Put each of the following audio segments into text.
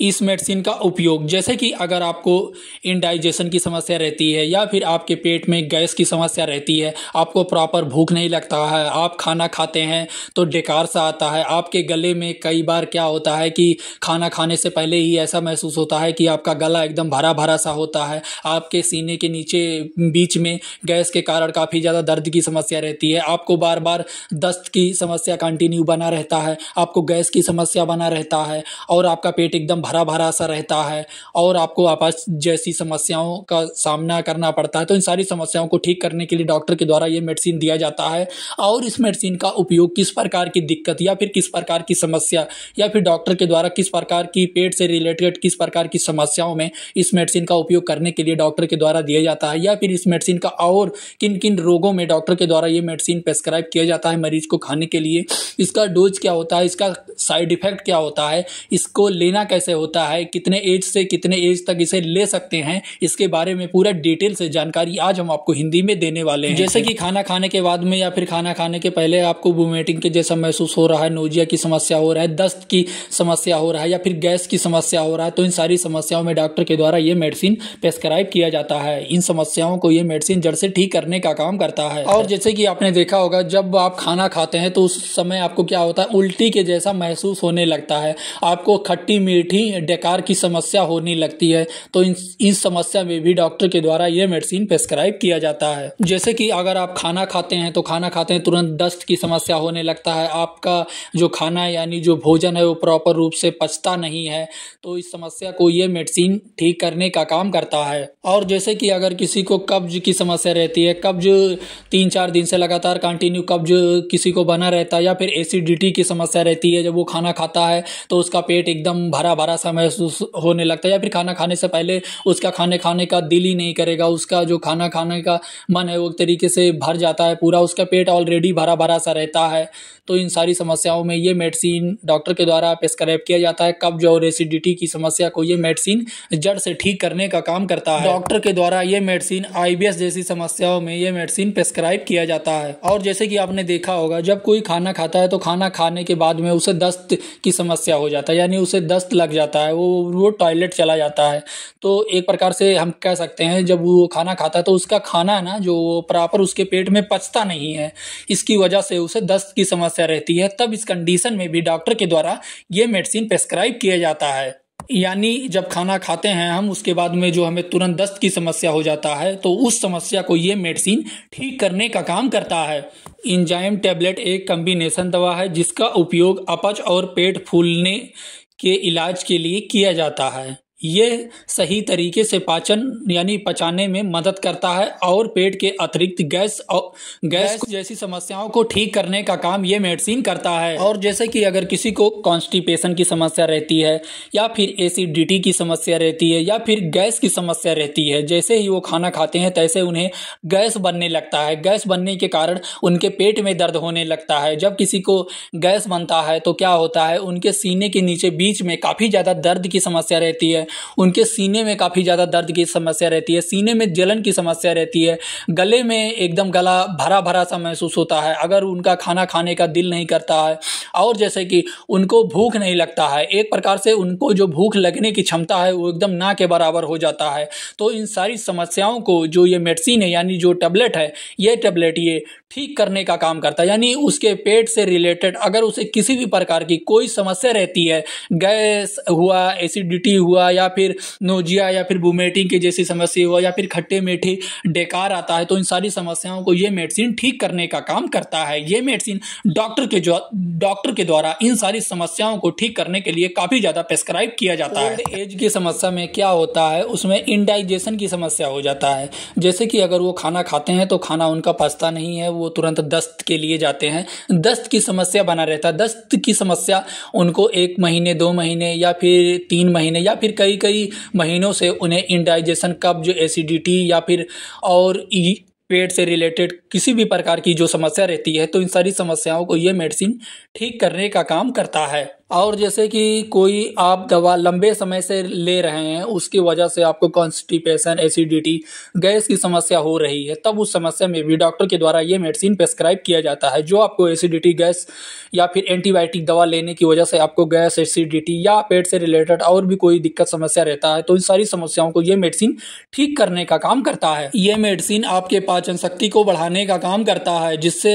इस मेडिसिन का उपयोग जैसे कि अगर आपको इनडाइजेशन की समस्या रहती है या फिर आपके पेट में गैस की समस्या रहती है आपको प्रॉपर भूख नहीं लगता है आप खाना खाते हैं तो डेकार सा आता है आपके गले में कई बार क्या होता है कि खाना खाने से पहले ही ऐसा महसूस होता है कि आपका गला एकदम भरा भरा सा होता है आपके सीने के नीचे बीच में गैस के कारण काफ़ी ज़्यादा दर्द की समस्या रहती है आपको बार बार दस्त की समस्या कंटिन्यू बना रहता है आपको गैस की समस्या बना रहता है और आपका पेट एकदम एकदम भरा भरा सा रहता है और आपको आपस जैसी समस्याओं का सामना करना पड़ता है तो इन सारी समस्याओं को ठीक करने के लिए डॉक्टर के द्वारा ये मेडिसिन दिया जाता है और इस मेडिसिन का उपयोग किस प्रकार की दिक्कत या फिर किस प्रकार की समस्या या फिर डॉक्टर के द्वारा किस प्रकार की पेट से रिलेटेड किस प्रकार की समस्याओं में इस मेडिसिन का उपयोग करने के लिए डॉक्टर के द्वारा दिया जाता है या फिर इस मेडिसिन का और किन किन रोगों में डॉक्टर के द्वारा ये मेडिसिन प्रेस्क्राइब किया जाता है मरीज को खाने के लिए इसका डोज क्या होता है इसका साइड इफेक्ट क्या होता है इसको लेना कैसे कैसे होता है कितने एज से कितने एज तक इसे ले सकते हैं इसके बारे में पूरा डिटेल से जानकारी आज हम आपको हिंदी में देने वाले हैं जैसे कि खाना खाने के बाद में या फिर खाना खाने के पहले आपको वोमिटिंग के जैसा महसूस हो रहा है नोजिया की समस्या हो रहा है दस्त की समस्या हो रहा है या फिर गैस की समस्या हो रहा है तो इन सारी समस्याओं में डॉक्टर के द्वारा ये मेडिसिन प्रेस्क्राइब किया जाता है इन समस्याओं को ये मेडिसिन जड़ से ठीक करने का काम करता है और जैसे कि आपने देखा होगा जब आप खाना खाते हैं तो उस समय आपको क्या होता है उल्टी के जैसा महसूस होने लगता है आपको खट्टी मीठी भी डेकार की समस्या होने लगती है तो इन इस समस्या में भी डॉक्टर के द्वारा ये मेडिसिन प्रेस्क्राइब किया जाता है जैसे कि अगर आप खाना खाते हैं तो खाना खाते हैं तुरंत दस्त की समस्या होने लगता है आपका जो खाना यानी जो भोजन है वो प्रॉपर रूप से पचता नहीं है तो इस समस्या को ये मेडिसिन ठीक करने का काम करता है और जैसे कि अगर किसी को कब्ज की समस्या रहती है कब्ज तीन चार दिन से लगातार कंटिन्यू कब्ज किसी को बना रहता है या फिर एसिडिटी की समस्या रहती है जब वो खाना खाता है तो उसका पेट एकदम भरा भरा दोबारा सा महसूस होने लगता है या फिर खाना खाने से पहले उसका खाने खाने का दिल ही नहीं करेगा उसका जो खाना खाने का मन है वो तरीके से भर जाता है पूरा उसका पेट ऑलरेडी भरा भरा सा रहता है तो इन सारी समस्याओं में ये मेडिसिन डॉक्टर के द्वारा प्रेस्क्राइब किया जाता है कब्ज और एसिडिटी की समस्या को ये मेडिसिन जड़ से ठीक करने का काम करता है डॉक्टर के द्वारा ये मेडिसिन आई जैसी समस्याओं में ये मेडिसिन प्रेस्क्राइब किया जाता है और जैसे कि आपने देखा होगा जब कोई खाना खाता है तो खाना खाने के बाद में उसे दस्त की समस्या हो जाता है यानी उसे दस्त लग लग जाता है वो वो टॉयलेट चला जाता है तो एक प्रकार से हम कह सकते हैं जब वो खाना खाता है तो उसका खाना ना जो प्रॉपर उसके पेट में पचता नहीं है इसकी वजह से उसे दस्त की समस्या रहती है तब इस कंडीशन में भी डॉक्टर के द्वारा ये मेडिसिन प्रेस्क्राइब किया जाता है यानी जब खाना खाते हैं हम उसके बाद में जो हमें तुरंत दस्त की समस्या हो जाता है तो उस समस्या को ये मेडिसिन ठीक करने का काम करता है इंजाइम टैबलेट एक कम्बिनेशन दवा है जिसका उपयोग अपच और पेट फूलने के इलाज के लिए किया जाता है ये सही तरीके से पाचन यानी पचाने में मदद करता है और पेट के अतिरिक्त गैस और गैस जैसी समस्याओं को ठीक करने का काम ये मेडिसिन करता है और जैसे कि अगर किसी को कॉन्स्टिपेशन की समस्या रहती है या फिर एसिडिटी की समस्या रहती है या फिर गैस की समस्या रहती है जैसे ही वो खाना खाते हैं तैसे उन्हें गैस बनने लगता है गैस बनने के कारण उनके पेट में दर्द होने लगता है जब किसी को गैस बनता है तो क्या होता है उनके सीने के नीचे बीच में काफ़ी ज़्यादा दर्द की समस्या रहती है उनके सीने में काफ़ी ज़्यादा दर्द की समस्या रहती है सीने में जलन की समस्या रहती है गले में एकदम गला भरा भरा सा महसूस होता है अगर उनका खाना खाने का दिल नहीं करता है और जैसे कि उनको भूख नहीं लगता है एक प्रकार से उनको जो भूख लगने की क्षमता है वो एकदम ना के बराबर हो जाता है तो इन सारी समस्याओं को जो ये मेडिसिन है यानी जो टैबलेट है ये टैबलेट ये ठीक करने का काम करता है यानी उसके पेट से रिलेटेड अगर उसे किसी भी प्रकार की कोई समस्या रहती है गैस हुआ एसिडिटी हुआ या फिर नोजिया या फिर बुमेटिंग की जैसी समस्या हुआ या फिर खट्टे मीठे डेकार आता है तो इन सारी समस्याओं को ये मेडिसिन ठीक करने का काम करता है ये मेडिसिन डॉक्टर के डॉक्टर के द्वारा इन सारी समस्याओं को ठीक करने के लिए काफ़ी ज़्यादा प्रेस्क्राइब किया जाता है एज की समस्या में क्या होता है उसमें इनडाइजेशन की समस्या हो जाता है जैसे कि अगर वो खाना खाते हैं तो खाना उनका पचता नहीं है वो तुरंत दस्त के लिए जाते हैं दस्त की समस्या बना रहता है दस्त की समस्या उनको एक महीने दो महीने या फिर तीन महीने या फिर कई कई कई महीनों से उन्हें इंडाइजेशन कब्ज एसिडिटी या फिर और पेट से रिलेटेड किसी भी प्रकार की जो समस्या रहती है तो इन सारी समस्याओं को ये मेडिसिन ठीक करने का काम करता है और जैसे कि कोई आप दवा लंबे समय से ले रहे हैं उसकी वजह से आपको कॉन्स्टिपेशन एसिडिटी गैस की समस्या हो रही है तब उस समस्या में भी डॉक्टर के द्वारा ये मेडिसिन प्रेस्क्राइब किया जाता है जो आपको एसिडिटी गैस या फिर एंटीबायोटिक दवा लेने की वजह से आपको गैस एसिडिटी या पेट से रिलेटेड और भी कोई दिक्कत समस्या रहता है तो इन सारी समस्याओं को ये मेडिसिन ठीक करने का काम करता है ये मेडिसिन आपके पाचन शक्ति को बढ़ाने का काम करता है जिससे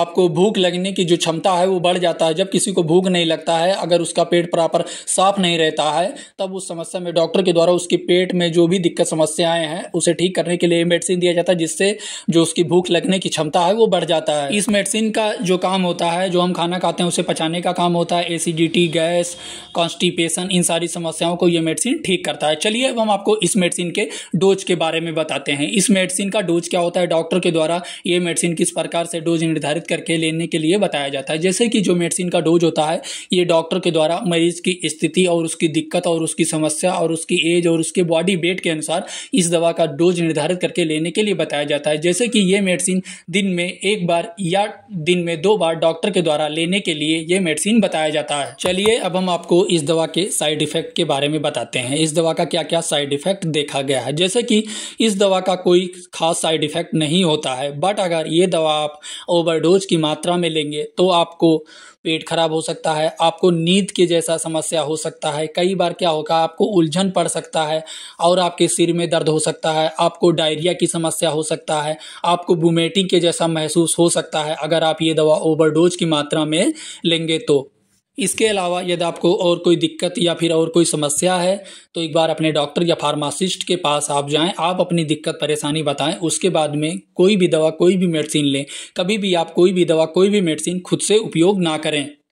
आपको भूख लगने की जो क्षमता है वो बढ़ जाता है जब किसी को भूख नहीं लगता है है अगर उसका पेट प्रॉपर साफ नहीं रहता है तब उस समस्या में डॉक्टर के द्वारा उसके पेट में जो भी दिक्कत समस्याएं हैं उसे ठीक करने के लिए मेडिसिन दिया जाता है जिससे जो उसकी भूख लगने की क्षमता है वो बढ़ जाता है इस मेडिसिन का जो काम होता है जो हम खाना खाते हैं उसे पचाने का काम होता है एसिडिटी गैस कॉन्स्टिपेशन इन सारी समस्याओं को ये मेडिसिन ठीक करता है चलिए अब हम आपको इस मेडिसिन के डोज के बारे में बताते हैं इस मेडिसिन का डोज क्या होता है डॉक्टर के द्वारा ये मेडिसिन किस प्रकार से डोज निर्धारित करके लेने के लिए बताया जाता है जैसे कि जो मेडिसिन का डोज होता है ये डॉक्टर डॉक्टर के द्वारा मरीज की स्थिति और उसकी दिक्कत और उसकी समस्या और उसकी एज और उसके बॉडी वेट के अनुसार इस दवा का डोज निर्धारित करके लेने के लिए बताया जाता है जैसे कि ये मेडिसिन दिन में एक बार या दिन में दो बार डॉक्टर के द्वारा लेने के लिए ये मेडिसिन बताया जाता है चलिए अब हम आपको इस दवा के साइड इफेक्ट के बारे में बताते हैं इस दवा का क्या क्या साइड इफेक्ट देखा गया है जैसे कि इस दवा का कोई खास साइड इफेक्ट नहीं होता है बट अगर ये दवा आप ओवरडोज की मात्रा में लेंगे तो आपको पेट खराब हो सकता है आपको नींद के जैसा समस्या हो सकता है कई बार क्या होगा आपको उलझन पड़ सकता है और आपके सिर में दर्द हो सकता है आपको डायरिया की समस्या हो सकता है आपको बुमेटिंग के जैसा महसूस हो सकता है अगर आप ये दवा ओवरडोज की मात्रा में लेंगे तो इसके अलावा यदि आपको और कोई दिक्कत या फिर और कोई समस्या है तो एक बार अपने डॉक्टर या फार्मासिस्ट के पास आप जाएं आप अपनी दिक्कत परेशानी बताएं उसके बाद में कोई भी दवा कोई भी मेडिसिन लें कभी भी आप कोई भी दवा कोई भी मेडिसिन खुद से उपयोग ना करें